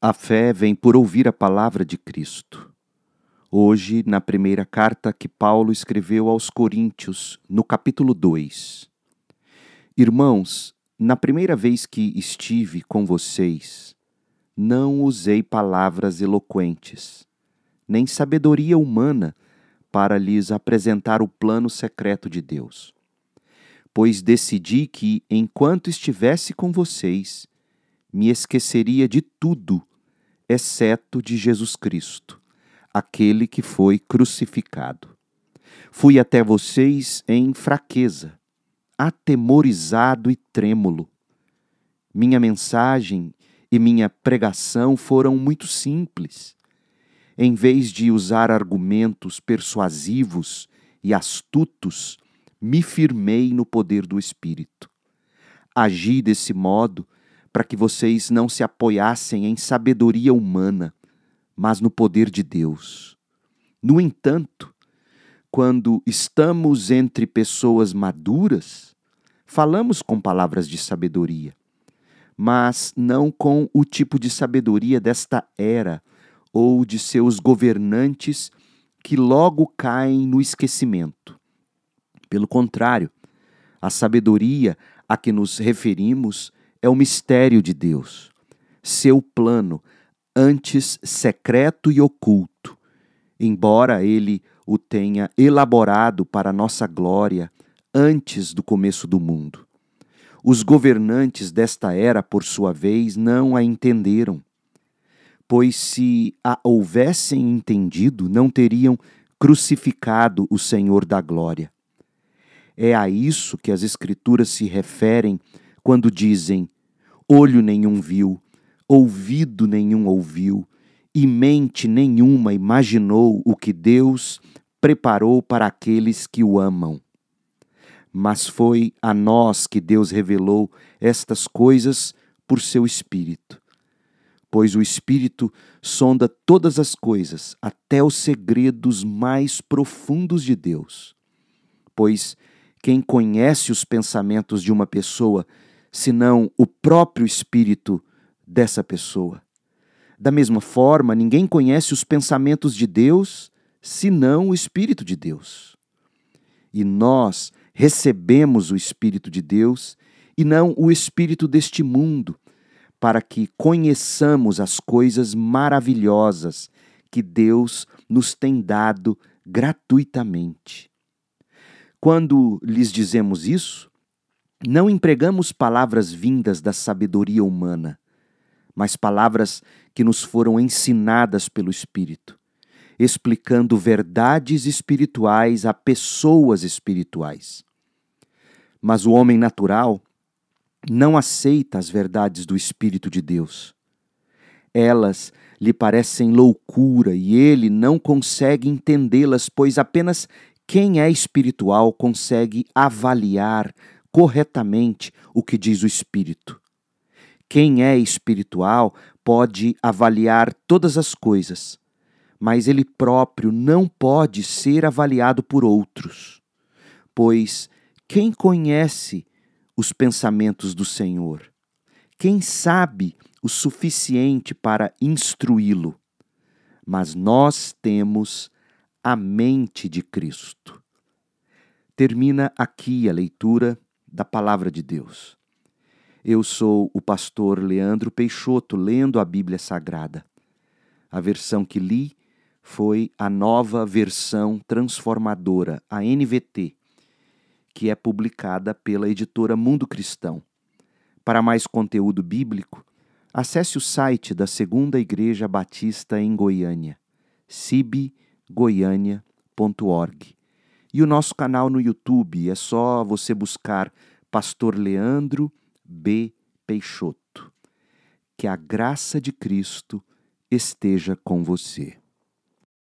A fé vem por ouvir a palavra de Cristo. Hoje, na primeira carta que Paulo escreveu aos Coríntios, no capítulo 2. Irmãos, na primeira vez que estive com vocês, não usei palavras eloquentes, nem sabedoria humana para lhes apresentar o plano secreto de Deus. Pois decidi que, enquanto estivesse com vocês, me esqueceria de tudo exceto de Jesus Cristo, aquele que foi crucificado. Fui até vocês em fraqueza, atemorizado e trêmulo. Minha mensagem e minha pregação foram muito simples. Em vez de usar argumentos persuasivos e astutos, me firmei no poder do Espírito. Agi desse modo para que vocês não se apoiassem em sabedoria humana, mas no poder de Deus. No entanto, quando estamos entre pessoas maduras, falamos com palavras de sabedoria, mas não com o tipo de sabedoria desta era ou de seus governantes que logo caem no esquecimento. Pelo contrário, a sabedoria a que nos referimos é o mistério de Deus, seu plano, antes secreto e oculto, embora ele o tenha elaborado para nossa glória antes do começo do mundo. Os governantes desta era, por sua vez, não a entenderam, pois se a houvessem entendido, não teriam crucificado o Senhor da glória. É a isso que as Escrituras se referem quando dizem: olho nenhum viu, ouvido nenhum ouviu, e mente nenhuma imaginou o que Deus preparou para aqueles que o amam. Mas foi a nós que Deus revelou estas coisas por seu Espírito. Pois o Espírito sonda todas as coisas, até os segredos mais profundos de Deus. Pois quem conhece os pensamentos de uma pessoa senão o próprio espírito dessa pessoa. Da mesma forma, ninguém conhece os pensamentos de Deus senão o Espírito de Deus. E nós recebemos o Espírito de Deus e não o Espírito deste mundo, para que conheçamos as coisas maravilhosas que Deus nos tem dado gratuitamente. Quando lhes dizemos isso, não empregamos palavras vindas da sabedoria humana, mas palavras que nos foram ensinadas pelo Espírito, explicando verdades espirituais a pessoas espirituais. Mas o homem natural não aceita as verdades do Espírito de Deus. Elas lhe parecem loucura e ele não consegue entendê-las, pois apenas quem é espiritual consegue avaliar corretamente o que diz o Espírito. Quem é espiritual pode avaliar todas as coisas, mas ele próprio não pode ser avaliado por outros. Pois quem conhece os pensamentos do Senhor? Quem sabe o suficiente para instruí-lo? Mas nós temos a mente de Cristo. Termina aqui a leitura da palavra de Deus. Eu sou o pastor Leandro Peixoto, lendo a Bíblia Sagrada. A versão que li foi a nova versão transformadora, a NVT, que é publicada pela editora Mundo Cristão. Para mais conteúdo bíblico, acesse o site da Segunda Igreja Batista em Goiânia, cibgoiania.org. E o nosso canal no YouTube é só você buscar Pastor Leandro B. Peixoto. Que a graça de Cristo esteja com você.